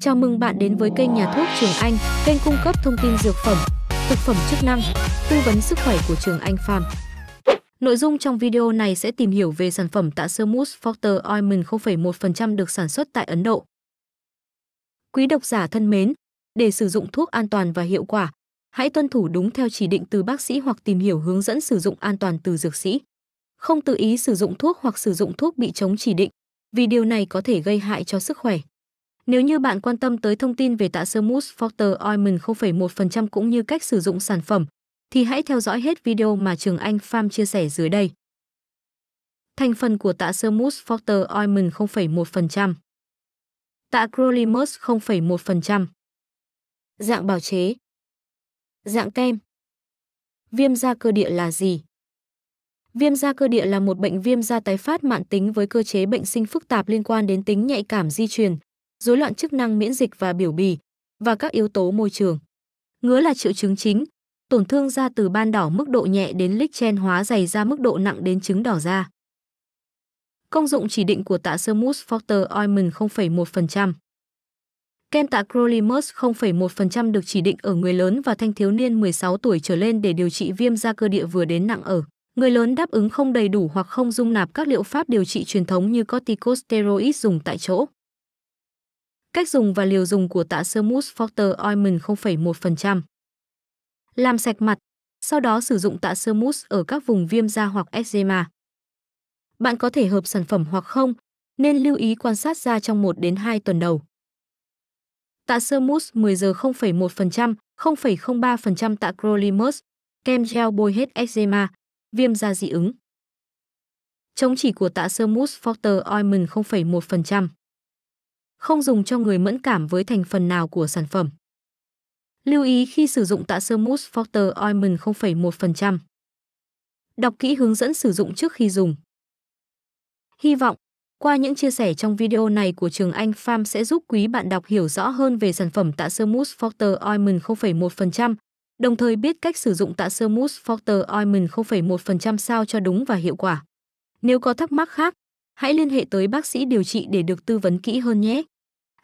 Chào mừng bạn đến với kênh Nhà thuốc Trường Anh, kênh cung cấp thông tin dược phẩm, thực phẩm chức năng, tư vấn sức khỏe của Trường Anh Farm. Nội dung trong video này sẽ tìm hiểu về sản phẩm tạ sơ mousse Forte Ointment 0,1% được sản xuất tại Ấn Độ. Quý độc giả thân mến, để sử dụng thuốc an toàn và hiệu quả, hãy tuân thủ đúng theo chỉ định từ bác sĩ hoặc tìm hiểu hướng dẫn sử dụng an toàn từ dược sĩ. Không tự ý sử dụng thuốc hoặc sử dụng thuốc bị chống chỉ định, vì điều này có thể gây hại cho sức khỏe. Nếu như bạn quan tâm tới thông tin về tạ Smooth Forter Ointment 0,1% cũng như cách sử dụng sản phẩm, thì hãy theo dõi hết video mà Trường Anh Farm chia sẻ dưới đây. Thành phần của tạ Smooth Forter Ointment 0,1% Tạ Crolimus 0,1% Dạng bào chế Dạng kem Viêm da cơ địa là gì? Viêm da cơ địa là một bệnh viêm da tái phát mạn tính với cơ chế bệnh sinh phức tạp liên quan đến tính nhạy cảm di truyền, rối loạn chức năng miễn dịch và biểu bì và các yếu tố môi trường. Ngứa là triệu chứng chính, tổn thương da từ ban đỏ mức độ nhẹ đến lít chen hóa dày da mức độ nặng đến chứng đỏ da. Công dụng chỉ định của tạ sơ mousse Forter Ointment 0,1%. Kem tạ Crolimus 0,1% được chỉ định ở người lớn và thanh thiếu niên 16 tuổi trở lên để điều trị viêm da cơ địa vừa đến nặng ở. Người lớn đáp ứng không đầy đủ hoặc không dung nạp các liệu pháp điều trị truyền thống như corticosteroid dùng tại chỗ. Cách dùng và liều dùng của tạ Smooth Factor Ointment 0,1%. Làm sạch mặt, sau đó sử dụng tạ Smooth ở các vùng viêm da hoặc eczema. Bạn có thể hợp sản phẩm hoặc không, nên lưu ý quan sát da trong 1 đến 2 tuần đầu. Tạ Smooth 10 giờ 0,1%, 0,03% tạ Crolimus, kem gel bôi hết eczema, viêm da dị ứng. Chống chỉ của tạ Smooth Factor Ointment 0,1% không dùng cho người mẫn cảm với thành phần nào của sản phẩm. Lưu ý khi sử dụng tạ sơ mousse Forter Ointment 0,1%. Đọc kỹ hướng dẫn sử dụng trước khi dùng. Hy vọng, qua những chia sẻ trong video này của Trường Anh Farm sẽ giúp quý bạn đọc hiểu rõ hơn về sản phẩm tạ sơ mousse Forter Ointment 0,1%, đồng thời biết cách sử dụng tạ sơ mousse Forter Ointment 0,1% sao cho đúng và hiệu quả. Nếu có thắc mắc khác, hãy liên hệ tới bác sĩ điều trị để được tư vấn kỹ hơn nhé.